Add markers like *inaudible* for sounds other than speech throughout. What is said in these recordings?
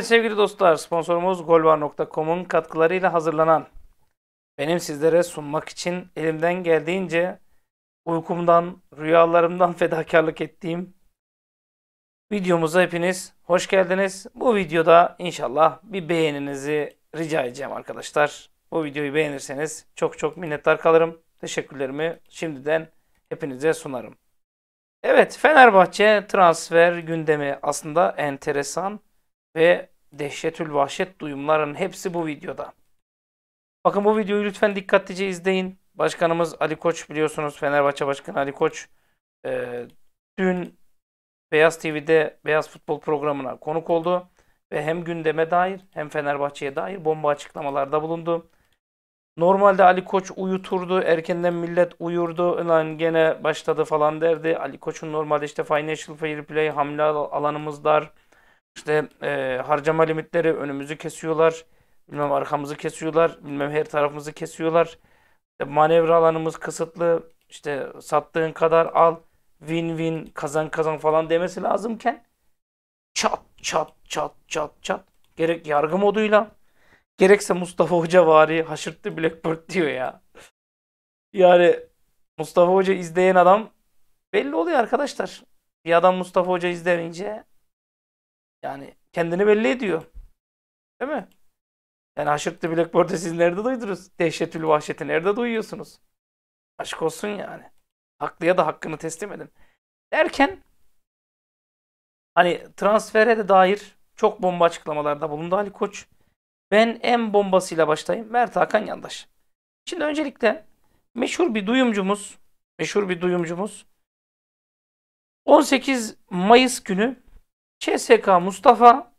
Evet sevgili dostlar sponsorumuz golvar.com'un katkılarıyla hazırlanan benim sizlere sunmak için elimden geldiğince uykumdan, rüyalarımdan *laughs* fedakarlık ettiğim videomuza hepiniz hoş geldiniz. Bu videoda inşallah bir beğeninizi rica edeceğim arkadaşlar. Bu videoyu beğenirseniz çok çok minnettar kalırım. Teşekkürlerimi şimdiden hepinize sunarım. Evet Fenerbahçe transfer gündemi aslında enteresan ve dehşetül vahşet duyumların hepsi bu videoda. Bakın bu videoyu lütfen dikkatlice izleyin. Başkanımız Ali Koç biliyorsunuz Fenerbahçe Başkanı Ali Koç e, dün Beyaz TV'de Beyaz Futbol programına konuk oldu ve hem gündeme dair hem Fenerbahçe'ye dair bomba açıklamalarda bulundu. Normalde Ali Koç uyuturdu, erkenden millet uyurdu, lan gene başladı falan derdi. Ali Koç'un normalde işte financial fair play, hamle alanımız dar, işte e, harcama limitleri önümüzü kesiyorlar. Bilmem arkamızı kesiyorlar. Bilmem her tarafımızı kesiyorlar. İşte manevra alanımız kısıtlı. İşte sattığın kadar al. Win win kazan kazan falan demesi lazımken çat çat çat çat çat gerek yargı moduyla gerekse Mustafa Hoca vari haşırttı Blackbird diyor ya. Yani Mustafa Hoca izleyen adam belli oluyor arkadaşlar. Bir adam Mustafa Hoca izleyince yani kendini belli ediyor. Değil mi? Yani haşırtlı Blackboard'u siz nerede duydunuz? Dehşetül vahşeti nerede duyuyorsunuz? Aşk olsun yani. Haklıya da hakkını teslim edin. Derken hani transfere de dair çok bomba açıklamalarda bulundu Ali Koç. Ben en bombasıyla başlayayım. Mert Hakan Yandaş. Şimdi öncelikle meşhur bir duyumcumuz, meşhur bir duyumcumuz 18 Mayıs günü CSK Mustafa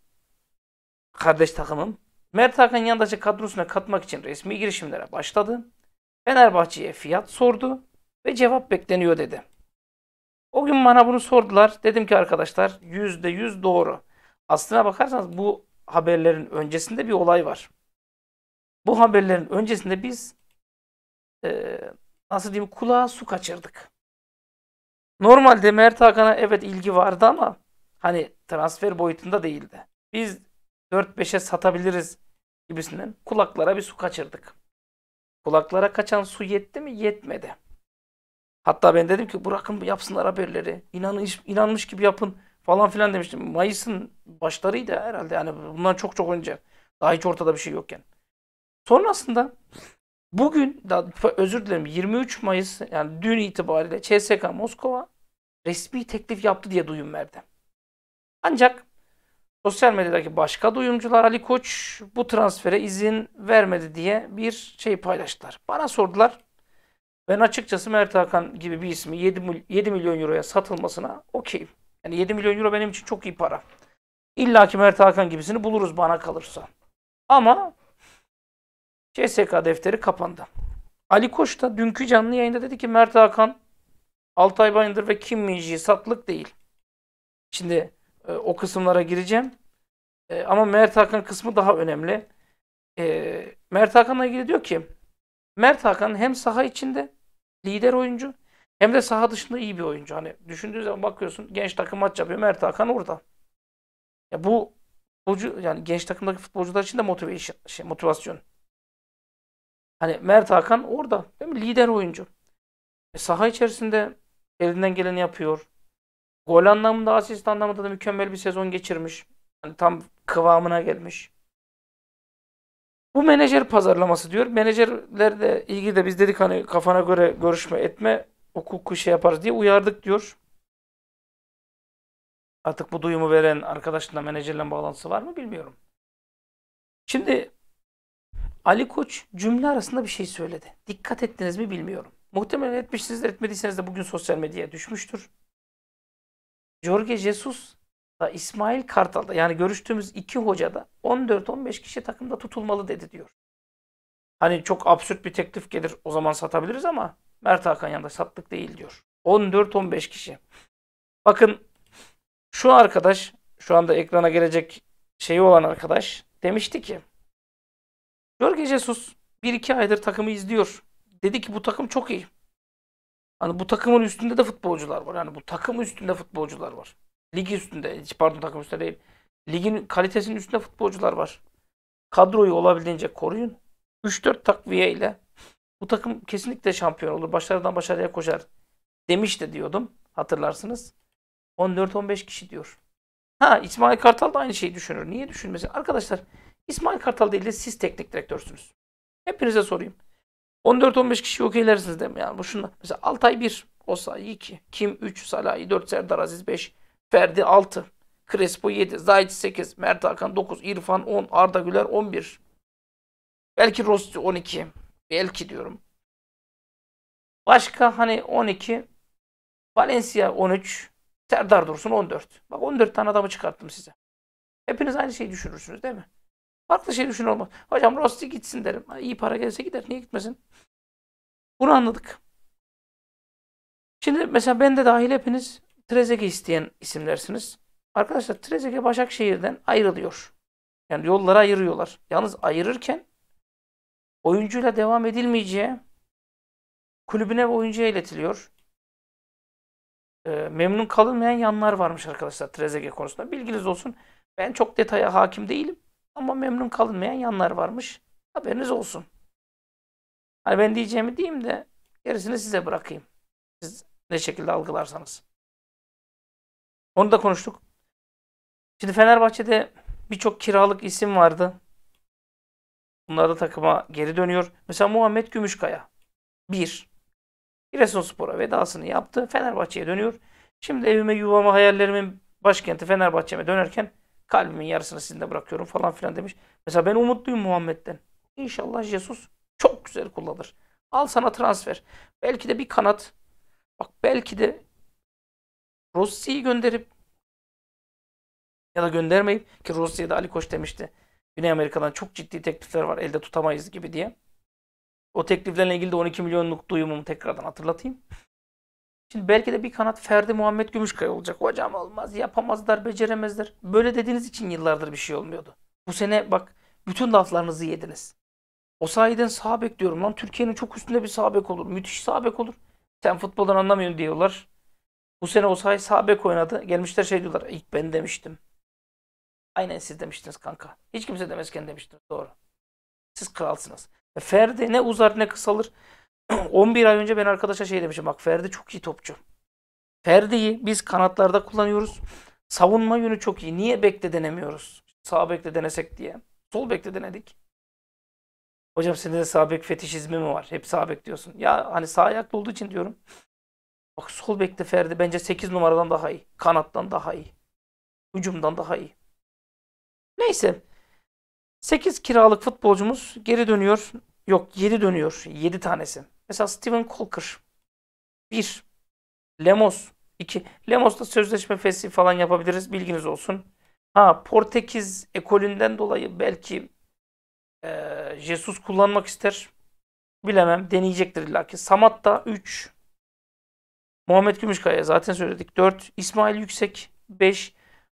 kardeş takımım Mert Hakan Yandaş'ı kadrosuna katmak için resmi girişimlere başladı. Fenerbahçe'ye fiyat sordu ve cevap bekleniyor dedi. O gün bana bunu sordular. Dedim ki arkadaşlar %100 doğru. Aslına bakarsanız bu haberlerin öncesinde bir olay var. Bu haberlerin öncesinde biz e, nasıl diyeyim kulağa su kaçırdık. Normalde Mert Hakan'a evet ilgi vardı ama hani transfer boyutunda değildi. Biz 4-5'e satabiliriz gibisinden kulaklara bir su kaçırdık. Kulaklara kaçan su yetti mi? Yetmedi. Hatta ben dedim ki bırakın yapsınlar haberleri. İnanmış, inanmış gibi yapın falan filan demiştim. Mayıs'ın başlarıydı herhalde. Yani bundan çok çok önce. Daha hiç ortada bir şey yokken. Sonrasında bugün daha, özür dilerim 23 Mayıs yani dün itibariyle CSK Moskova resmi teklif yaptı diye duyum verdim. Ancak sosyal medyadaki başka duyumcular Ali Koç bu transfere izin vermedi diye bir şey paylaştılar. Bana sordular. Ben açıkçası Mert Hakan gibi bir ismi 7, 7 milyon euroya satılmasına okeyim. Yani 7 milyon euro benim için çok iyi para. İlla ki Mert Hakan gibisini buluruz bana kalırsa. Ama CSK defteri kapandı. Ali Koç da dünkü canlı yayında dedi ki Mert Hakan, Altay Bayındır ve Kim Minji'yi satlık değil. Şimdi e, o kısımlara gireceğim. E, ama Mert Hakan kısmı daha önemli. E, Mert Hakan'la ilgili diyor ki Mert Hakan hem saha içinde lider oyuncu hem de saha dışında iyi bir oyuncu. Hani düşündüğün zaman bakıyorsun genç takım maç yapıyor Mert Hakan orada. Ya bu futbolcu yani genç takımdaki futbolcular için de motivasyon şey motivasyon. Hani Mert Hakan orada değil mi? Lider oyuncu. E, saha içerisinde elinden geleni yapıyor. Gol anlamında, asist anlamında da mükemmel bir sezon geçirmiş. Yani tam kıvamına gelmiş. Bu menajer pazarlaması diyor. Menajerlerle ilgili de biz dedik hani kafana göre görüşme etme hukuku şey yaparız diye uyardık diyor. Artık bu duyumu veren arkadaşınla menajerle bağlantısı var mı bilmiyorum. Şimdi Ali Koç cümle arasında bir şey söyledi. Dikkat ettiniz mi bilmiyorum. Muhtemelen etmişsinizdir etmediyseniz de bugün sosyal medyaya düşmüştür. Jorge Jesus da İsmail Kartal da yani görüştüğümüz iki hoca da 14-15 kişi takımda tutulmalı dedi diyor. Hani çok absürt bir teklif gelir o zaman satabiliriz ama Mert Hakan yanında sattık değil diyor. 14-15 kişi. Bakın şu arkadaş şu anda ekrana gelecek şeyi olan arkadaş demişti ki Jorge Jesus 1-2 aydır takımı izliyor. Dedi ki bu takım çok iyi. Hani bu takımın üstünde de futbolcular var. Yani bu takım üstünde futbolcular var. Lig üstünde, pardon takım üstünde değil. Ligin kalitesinin üstünde futbolcular var. Kadroyu olabildiğince koruyun. 3-4 takviye ile bu takım kesinlikle şampiyon olur. Başarıdan başarıya koşar. Demiş de diyordum. Hatırlarsınız. 14-15 kişi diyor. Ha İsmail Kartal da aynı şeyi düşünür. Niye düşünmesin? Arkadaşlar İsmail Kartal değil de siz teknik direktörsünüz. Hepinize sorayım. 14-15 kişi okeylersiniz değil mi? Yani bu şunlar. Mesela Altay 1, Osayi 2, Kim 3, Salahi 4, Serdar Aziz 5, Ferdi 6, Crespo 7, Zahit 8, Mert Hakan 9, İrfan 10, Arda Güler 11. Belki Rosti 12. Belki diyorum. Başka hani 12, Valencia 13, Serdar Dursun 14. Bak 14 tane adamı çıkarttım size. Hepiniz aynı şeyi düşünürsünüz değil mi? Farklı şey düşün olmaz. Hocam Rosti gitsin derim. İyi para gelse gider. Niye gitmesin? Bunu anladık. Şimdi mesela ben de dahil hepiniz Trezege isteyen isimlersiniz. Arkadaşlar Trezege Başakşehir'den ayrılıyor. Yani yollara ayırıyorlar. Yalnız ayırırken oyuncuyla devam edilmeyeceği kulübüne ve oyuncuya iletiliyor. Ee, memnun kalınmayan yanlar varmış arkadaşlar Trezege konusunda. Bilginiz olsun. Ben çok detaya hakim değilim. Ama memnun kalınmayan yanlar varmış. Haberiniz olsun. Hani ben diyeceğimi diyeyim de gerisini size bırakayım. Siz ne şekilde algılarsanız. Onu da konuştuk. Şimdi Fenerbahçe'de birçok kiralık isim vardı. Bunlar da takıma geri dönüyor. Mesela Muhammed Gümüşkaya. Bir. Giresunspor'a vedasını yaptı. Fenerbahçe'ye dönüyor. Şimdi evime yuvama hayallerimin başkenti Fenerbahçe'me dönerken Kalbimin yarısını sizinle bırakıyorum falan filan demiş. Mesela ben umutluyum Muhammed'den. İnşallah Jesus çok güzel kullanır. Al sana transfer. Belki de bir kanat. Bak belki de Rossi'yi gönderip ya da göndermeyip ki Rossi'ye de Ali Koç demişti. Güney Amerika'dan çok ciddi teklifler var elde tutamayız gibi diye. O tekliflerle ilgili de 12 milyonluk duyumumu tekrardan hatırlatayım. Şimdi belki de bir kanat Ferdi Muhammed Gümüşkaya olacak. Hocam olmaz, yapamazlar, beceremezler. Böyle dediğiniz için yıllardır bir şey olmuyordu. Bu sene bak bütün laflarınızı yediniz. O sayeden sağ diyorum lan. Türkiye'nin çok üstünde bir sağ olur. Müthiş sağ olur. Sen futboldan anlamıyorsun diyorlar. Bu sene o sahi sağ oynadı. Gelmişler şey diyorlar. İlk ben demiştim. Aynen siz demiştiniz kanka. Hiç kimse demezken demiştiniz Doğru. Siz kralsınız. E, Ferdi ne uzar ne kısalır. 11 *clears throat* ay önce ben arkadaşa şey demişim bak Ferdi çok iyi topçu. Ferdi'yi biz kanatlarda kullanıyoruz. Savunma yönü çok iyi. Niye bekle denemiyoruz? Sağ bekle denesek diye. Sol bekle denedik. Hocam senin de sağ bek fetişizmi mi var? Hep sağ bek diyorsun. Ya hani sağ ayaklı olduğu için diyorum. Bak sol bekle Ferdi bence 8 numaradan daha iyi. Kanattan daha iyi. Hücumdan daha iyi. Neyse. 8 kiralık futbolcumuz geri dönüyor. Yok 7 dönüyor. 7 tanesi. Mesela Steven Colker bir Lemos 2. Lemos'la sözleşme feshi falan yapabiliriz. Bilginiz olsun. Ha Portekiz ekolünden dolayı belki e, Jesus kullanmak ister. Bilemem. Deneyecektir illaki. Samat da 3. Muhammed Gümüşkaya zaten söyledik. 4. İsmail Yüksek 5.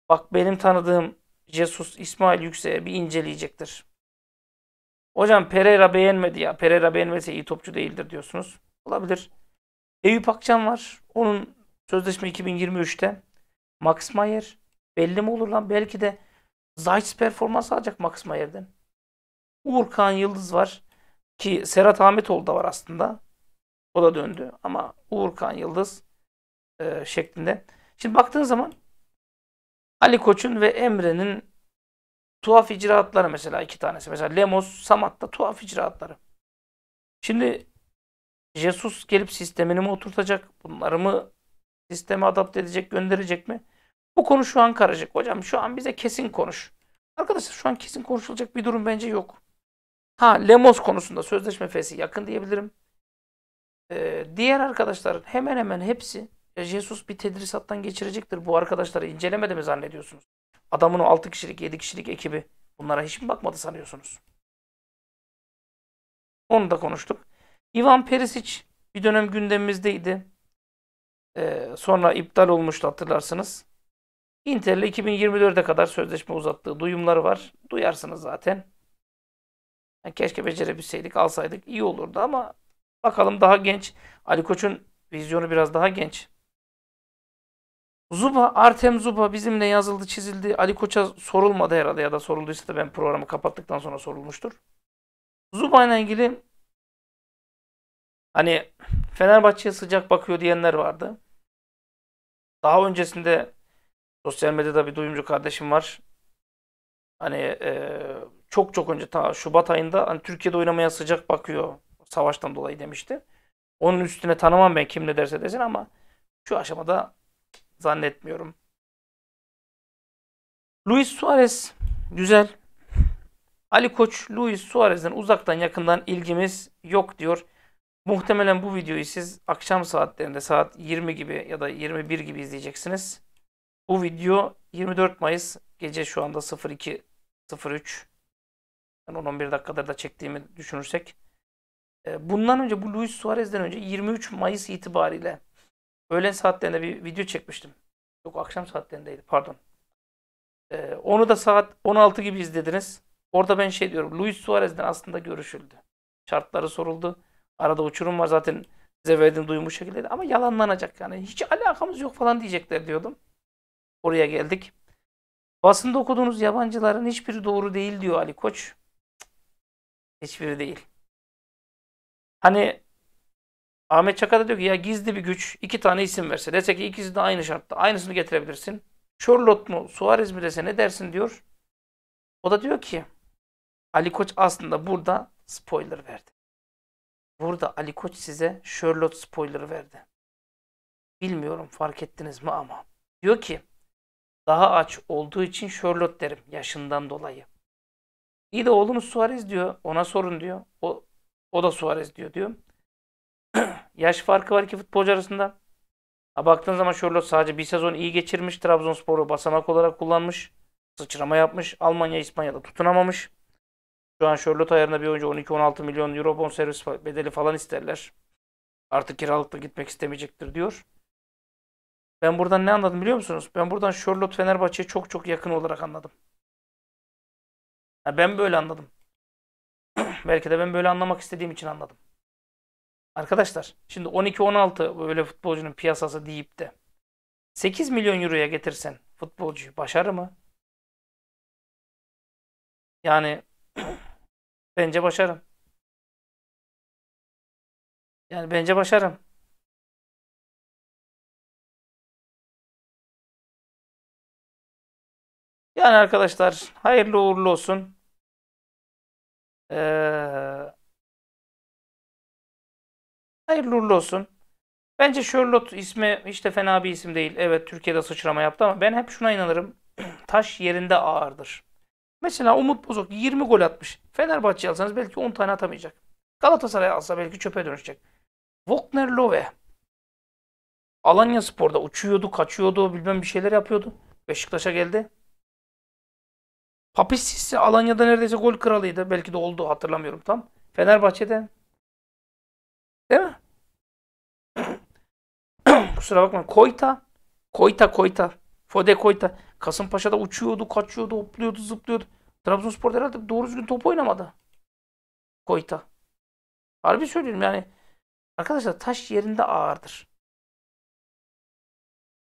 Bak benim tanıdığım Jesus İsmail Yüksek'e bir inceleyecektir. Hocam Pereira beğenmedi ya. Pereira beğenmese iyi topçu değildir diyorsunuz. Olabilir. Eyüp Akçam var. Onun sözleşme 2023'te. Max Mayer. Belli mi olur lan? Belki de Zayt performans alacak Max Mayer'den. Uğur Kağan Yıldız var. Ki Serhat Ahmetoğlu da var aslında. O da döndü. Ama Uğur Kağan Yıldız e, şeklinde. Şimdi baktığın zaman Ali Koç'un ve Emre'nin tuhaf icraatları mesela iki tanesi. Mesela Lemos, Samat'ta tuhaf icraatları. Şimdi Jesus gelip sistemini mi oturtacak? Bunları mı sisteme adapte edecek, gönderecek mi? Bu konu şu an karışık. Hocam şu an bize kesin konuş. Arkadaşlar şu an kesin konuşulacak bir durum bence yok. Ha Lemos konusunda sözleşme fesi yakın diyebilirim. Ee, diğer arkadaşların hemen hemen hepsi Jesus bir tedrisattan geçirecektir. Bu arkadaşları incelemedi mi zannediyorsunuz? Adamın o 6 kişilik 7 kişilik ekibi bunlara hiç mi bakmadı sanıyorsunuz? Onu da konuştuk. Ivan Perisic bir dönem gündemimizdeydi. Ee, sonra iptal olmuştu hatırlarsınız. Inter'le 2024'e kadar sözleşme uzattığı duyumları var. Duyarsınız zaten. Yani keşke becerebilseydik, alsaydık iyi olurdu ama bakalım daha genç. Ali Koç'un vizyonu biraz daha genç. Zuba, Artem Zuba bizimle yazıldı, çizildi. Ali Koç'a sorulmadı herhalde ya da sorulduysa da ben programı kapattıktan sonra sorulmuştur. Zuba ile ilgili hani Fenerbahçe'ye sıcak bakıyor diyenler vardı. Daha öncesinde sosyal medyada bir duyumcu kardeşim var. Hani e, çok çok önce ta Şubat ayında hani Türkiye'de oynamaya sıcak bakıyor savaştan dolayı demişti. Onun üstüne tanımam ben kim ne derse desin ama şu aşamada zannetmiyorum. Luis Suarez güzel. Ali Koç, Luis Suarez'den uzaktan yakından ilgimiz yok diyor. Muhtemelen bu videoyu siz akşam saatlerinde saat 20 gibi ya da 21 gibi izleyeceksiniz. Bu video 24 Mayıs gece şu anda 02.03. Yani 10-11 dakikadır da çektiğimi düşünürsek. Ee, bundan önce bu Luis Suarez'den önce 23 Mayıs itibariyle öğlen saatlerinde bir video çekmiştim. Yok akşam saatlerindeydi pardon. Ee, onu da saat 16 gibi izlediniz. Orada ben şey diyorum. Luis Suarez'den aslında görüşüldü. Şartları soruldu. Arada uçurum var zaten size verdiğim duyum Ama yalanlanacak yani. Hiç alakamız yok falan diyecekler diyordum. Oraya geldik. Basında okuduğunuz yabancıların hiçbiri doğru değil diyor Ali Koç. Hiçbiri değil. Hani Ahmet Çakar da diyor ki ya gizli bir güç iki tane isim verse. Dese ki ikisi de aynı şartta aynısını getirebilirsin. Charlotte mu Suarez mi dese ne dersin diyor. O da diyor ki Ali Koç aslında burada spoiler verdi. Burada Ali Koç size Sherlock spoiler verdi. Bilmiyorum fark ettiniz mi ama. Diyor ki daha aç olduğu için Sherlock derim yaşından dolayı. İyi de oğlunuz Suarez diyor. Ona sorun diyor. O, o da Suarez diyor diyor. *clears throat* Yaş farkı var iki futbolcu arasında. Ha, baktığın zaman Charlotte sadece bir sezon iyi geçirmiş. Trabzonspor'u basamak olarak kullanmış. Sıçrama yapmış. Almanya, İspanya'da tutunamamış. Şu an Charlotte ayarında bir oyuncu 12-16 milyon euro bonservis bedeli falan isterler. Artık kiralıkta gitmek istemeyecektir diyor. Ben buradan ne anladım biliyor musunuz? Ben buradan Charlotte Fenerbahçe'ye çok çok yakın olarak anladım. Ya ben böyle anladım. *clears throat* Belki de ben böyle anlamak istediğim için anladım. Arkadaşlar şimdi 12-16 böyle futbolcunun piyasası deyip de 8 milyon euroya getirsen futbolcuyu başarı mı? Yani *clears throat* bence başarım. Yani bence başarım. Yani arkadaşlar hayırlı uğurlu olsun. Ee, Hayırlı uğurlu olsun. Bence Charlotte ismi hiç de fena bir isim değil. Evet Türkiye'de sıçrama yaptı ama ben hep şuna inanırım. *clears throat* Taş yerinde ağırdır. Mesela Umut Bozok 20 gol atmış. Fenerbahçe alsanız belki 10 tane atamayacak. Galatasaray alsa belki çöpe dönüşecek. Wagner Love Alanya Spor'da uçuyordu, kaçıyordu, bilmem bir şeyler yapıyordu. Beşiktaş'a geldi. Papis Sissi Alanya'da neredeyse gol kralıydı. Belki de oldu hatırlamıyorum tam. Fenerbahçe'de Değil mi? *clears throat* Kusura bakma. Koyta. Koyta koyta. Fode koyta. Kasımpaşa'da uçuyordu, kaçıyordu, hopluyordu, zıplıyordu. Trabzonspor herhalde doğru düzgün top oynamadı. Koyta. Harbi söylüyorum yani. Arkadaşlar taş yerinde ağırdır.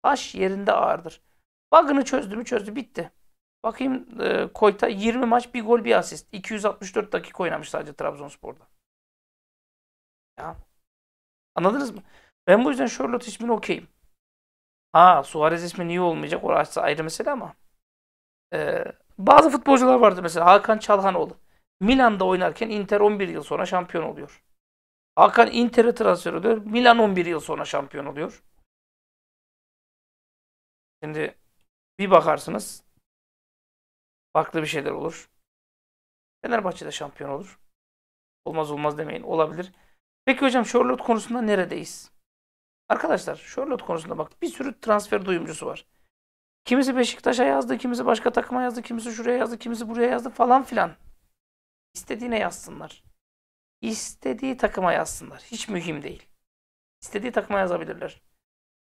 Taş yerinde ağırdır. Bug'ını çözdü mü çözdü bitti. Bakayım e, Koyta 20 maç bir gol bir asist. 264 dakika oynamış sadece Trabzonspor'da. Ya Anladınız mı? Ben bu yüzden Charlotte ismini okeyim. Ha Suarez ismi niye olmayacak? Orası ayrı mesele ama. Ee, bazı futbolcular vardı mesela Hakan Çalhanoğlu. Milan'da oynarken Inter 11 yıl sonra şampiyon oluyor. Hakan Inter'e transfer ediyor, Milan 11 yıl sonra şampiyon oluyor. Şimdi bir bakarsınız farklı bir şeyler olur. Fenerbahçe'de şampiyon olur. Olmaz olmaz demeyin. Olabilir. Peki hocam Charlotte konusunda neredeyiz? Arkadaşlar Charlotte konusunda bak bir sürü transfer duyumcusu var. Kimisi Beşiktaş'a yazdı, kimisi başka takıma yazdı, kimisi şuraya yazdı, kimisi buraya yazdı falan filan. İstediğine yazsınlar. İstediği takıma yazsınlar. Hiç mühim değil. İstediği takıma yazabilirler.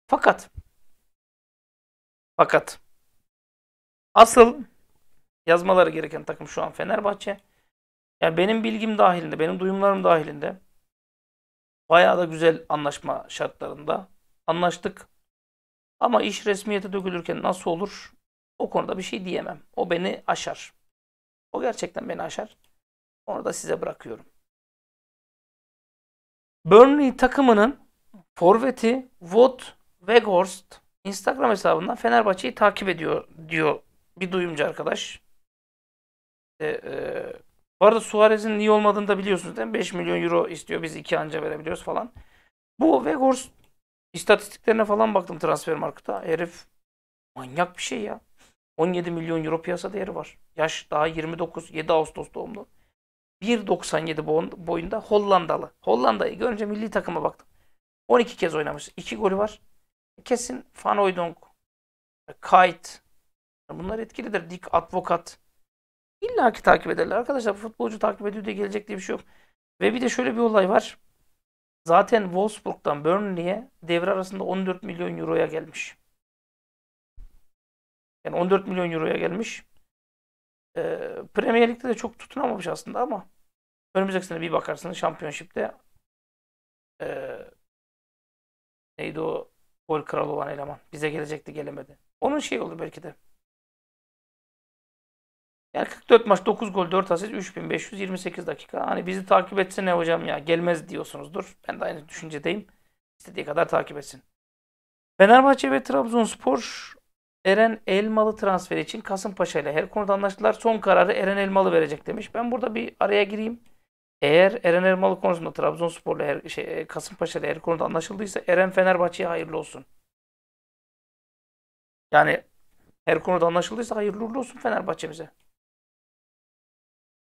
Fakat fakat asıl yazmaları gereken takım şu an Fenerbahçe. Yani benim bilgim dahilinde, benim duyumlarım dahilinde Bayağı da güzel anlaşma şartlarında anlaştık. Ama iş resmiyete dökülürken nasıl olur? O konuda bir şey diyemem. O beni aşar. O gerçekten beni aşar. Onu da size bırakıyorum. Burnley takımının forveti Wood Weghorst Instagram hesabından Fenerbahçe'yi takip ediyor diyor bir duyumcu arkadaş. İşte, e, e bu arada Suarez'in iyi olmadığını da biliyorsunuz değil mi? 5 milyon euro istiyor biz 2 anca verebiliyoruz falan. Bu Weghorst istatistiklerine falan baktım transfer markıta Herif manyak bir şey ya. 17 milyon euro piyasa değeri var. Yaş daha 29, 7 Ağustos doğumlu. 1.97 boyunda Hollandalı. Hollanda'yı görünce milli takıma baktım. 12 kez oynamış. 2 golü var. Kesin Van Oydonk, Kite. Bunlar etkilidir. Dick Advokat. İlla ki takip ederler. Arkadaşlar futbolcu takip ediyor diye gelecek diye bir şey yok. Ve bir de şöyle bir olay var. Zaten Wolfsburg'dan Burnley'e devre arasında 14 milyon euroya gelmiş. Yani 14 milyon euroya gelmiş. E, Premier Lig'de de çok tutunamamış aslında ama önümüzdeki sene bir bakarsınız Championship'te e, neydi o gol kralı olan eleman. Bize gelecekti gelemedi. Onun şey oldu belki de. Yani 44 maç 9 gol 4 asist 3528 dakika. Hani bizi takip etsin ne hocam ya gelmez diyorsunuzdur. Ben de aynı düşüncedeyim. İstediği kadar takip etsin. Fenerbahçe ve Trabzonspor Eren Elmalı transferi için Kasımpaşa ile her konuda anlaştılar. Son kararı Eren Elmalı verecek demiş. Ben burada bir araya gireyim. Eğer Eren Elmalı konusunda Trabzonspor ile şey e, Kasımpaşa ile her konuda anlaşıldıysa Eren Fenerbahçe'ye hayırlı olsun. Yani her konuda anlaşıldıysa hayırlı uğurlu olsun Fenerbahçe'mize.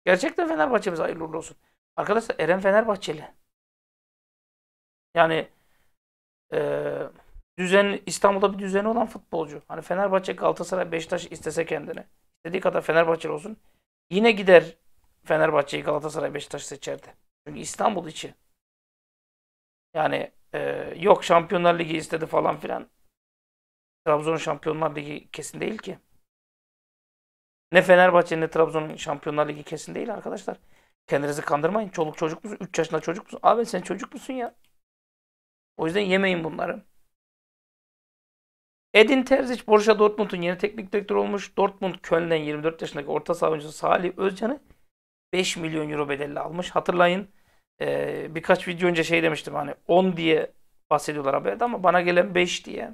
Gerçekten Fenerbahçe'miz hayırlı olsun. Arkadaşlar Eren Fenerbahçeli. Yani e, düzen İstanbul'da bir düzeni olan futbolcu. Hani Fenerbahçe, Galatasaray, Beşiktaş istese kendine. İstediği kadar Fenerbahçeli olsun. Yine gider Fenerbahçe'yi Galatasaray, Beşiktaş seçerdi. Çünkü İstanbul içi. Yani e, yok Şampiyonlar Ligi istedi falan filan. Trabzon'un Şampiyonlar Ligi kesin değil ki. Ne Fenerbahçe ne Trabzon'un Şampiyonlar Ligi kesin değil arkadaşlar. Kendinizi kandırmayın. Çoluk çocuk musun? 3 yaşında çocuk musun? Abi sen çocuk musun ya? O yüzden yemeyin bunları. Edin Terzic Borussia Dortmund'un yeni teknik direktörü olmuş. Dortmund Köln'den 24 yaşındaki orta savunucusu Salih Özcan'ı 5 milyon euro bedelli almış. Hatırlayın birkaç video önce şey demiştim hani 10 diye bahsediyorlar haberde ama bana gelen 5 diye.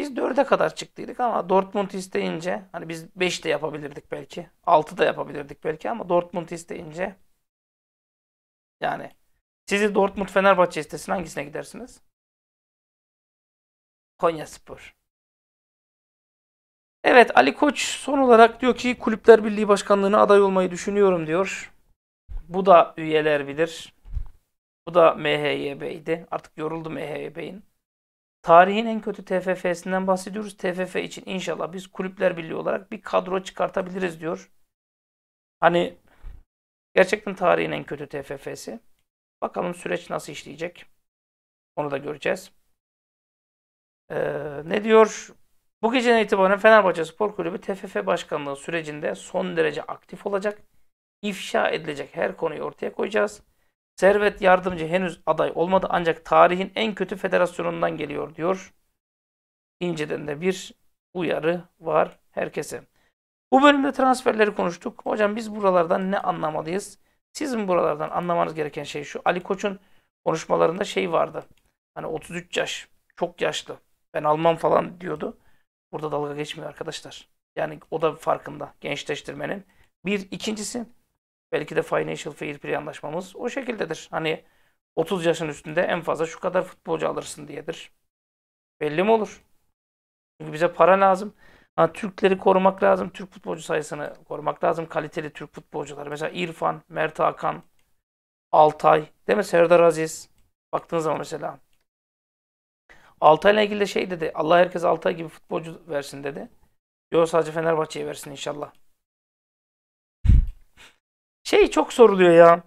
Biz 4'e kadar çıktıydık ama Dortmund isteyince hani biz 5 de yapabilirdik belki. 6 da yapabilirdik belki ama Dortmund isteyince yani sizi Dortmund Fenerbahçe istesin hangisine gidersiniz? Konya Spor. Evet Ali Koç son olarak diyor ki Kulüpler Birliği Başkanlığı'na aday olmayı düşünüyorum diyor. Bu da üyeler bilir. Bu da MHYB'ydi. Artık yoruldu MHYB'in. Tarihin en kötü TFF'sinden bahsediyoruz. TFF için inşallah biz kulüpler birliği olarak bir kadro çıkartabiliriz diyor. Hani gerçekten tarihin en kötü TFF'si. Bakalım süreç nasıl işleyecek. Onu da göreceğiz. Ee, ne diyor? Bu geceden itibaren Fenerbahçe Spor Kulübü TFF başkanlığı sürecinde son derece aktif olacak. İfşa edilecek her konuyu ortaya koyacağız. Servet yardımcı henüz aday olmadı ancak tarihin en kötü federasyonundan geliyor diyor. İnceden de bir uyarı var herkese. Bu bölümde transferleri konuştuk. Hocam biz buralardan ne anlamalıyız? Sizin buralardan anlamanız gereken şey şu. Ali Koç'un konuşmalarında şey vardı. Hani 33 yaş. Çok yaşlı. Ben almam falan diyordu. Burada dalga geçmiyor arkadaşlar. Yani o da farkında gençleştirmenin. Bir ikincisi Belki de financial fair play anlaşmamız o şekildedir. Hani 30 yaşın üstünde en fazla şu kadar futbolcu alırsın diyedir. Belli mi olur? Çünkü bize para lazım. Ha, Türkleri korumak lazım. Türk futbolcu sayısını korumak lazım. Kaliteli Türk futbolcular. Mesela İrfan, Mert Hakan, Altay. Değil mi? Serdar Aziz. Baktığın zaman mesela. Altay'la ilgili de şey dedi. Allah herkes Altay gibi futbolcu versin dedi. Yok sadece Fenerbahçe'ye versin inşallah. Şey çok soruluyor ya.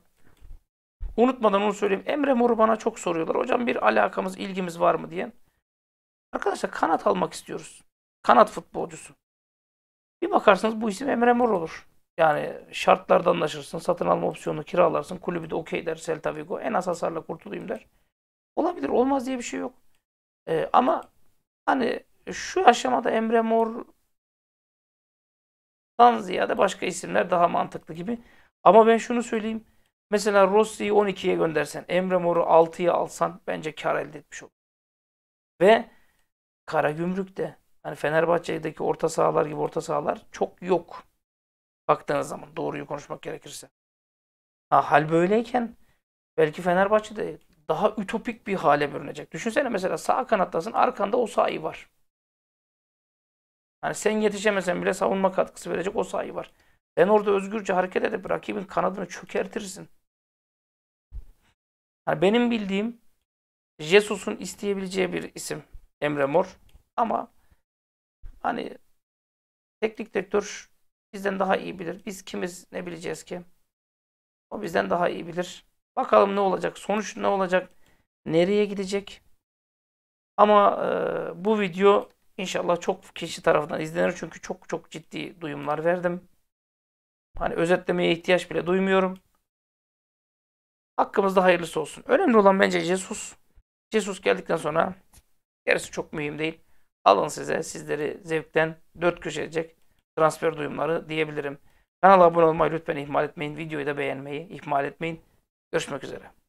Unutmadan onu söyleyeyim. Emre Mor'u bana çok soruyorlar. Hocam bir alakamız, ilgimiz var mı diye. Arkadaşlar kanat almak istiyoruz. Kanat futbolcusu. Bir bakarsınız bu isim Emre Mor olur. Yani şartlarda anlaşırsın, satın alma opsiyonunu kiralarsın, kulübü de okey der Celta Vigo. En az hasarla kurtulayım der. Olabilir, olmaz diye bir şey yok. Ee, ama hani şu aşamada Emre Mor'dan ziyade başka isimler daha mantıklı gibi. Ama ben şunu söyleyeyim. Mesela Rossi'yi 12'ye göndersen, Emre Mor'u 6'ya alsan bence kar elde etmiş olur. Ve Kara Karagümrük'te hani Fenerbahçe'deki orta sahalar gibi orta sahalar çok yok. Baktığınız zaman doğruyu konuşmak gerekirse. Ha, hal böyleyken belki Fenerbahçe'de daha ütopik bir hale bürünecek. Düşünsene mesela sağ kanattasın arkanda o sahi var. Hani sen yetişemesen bile savunma katkısı verecek o sahi var. Sen orada özgürce hareket edip rakibin kanadını çökertirsin. Yani benim bildiğim Jesus'un isteyebileceği bir isim Emre Mor. Ama hani teknik direktör bizden daha iyi bilir. Biz kimiz ne bileceğiz ki? O bizden daha iyi bilir. Bakalım ne olacak? Sonuç ne olacak? Nereye gidecek? Ama e, bu video inşallah çok kişi tarafından izlenir. Çünkü çok çok ciddi duyumlar verdim. Hani özetlemeye ihtiyaç bile duymuyorum. Hakkımızda hayırlısı olsun. Önemli olan bence Jesus. Jesus geldikten sonra gerisi çok mühim değil. Alın size sizleri zevkten dört köşe edecek transfer duyumları diyebilirim. Kanala abone olmayı lütfen ihmal etmeyin. Videoyu da beğenmeyi ihmal etmeyin. Görüşmek üzere.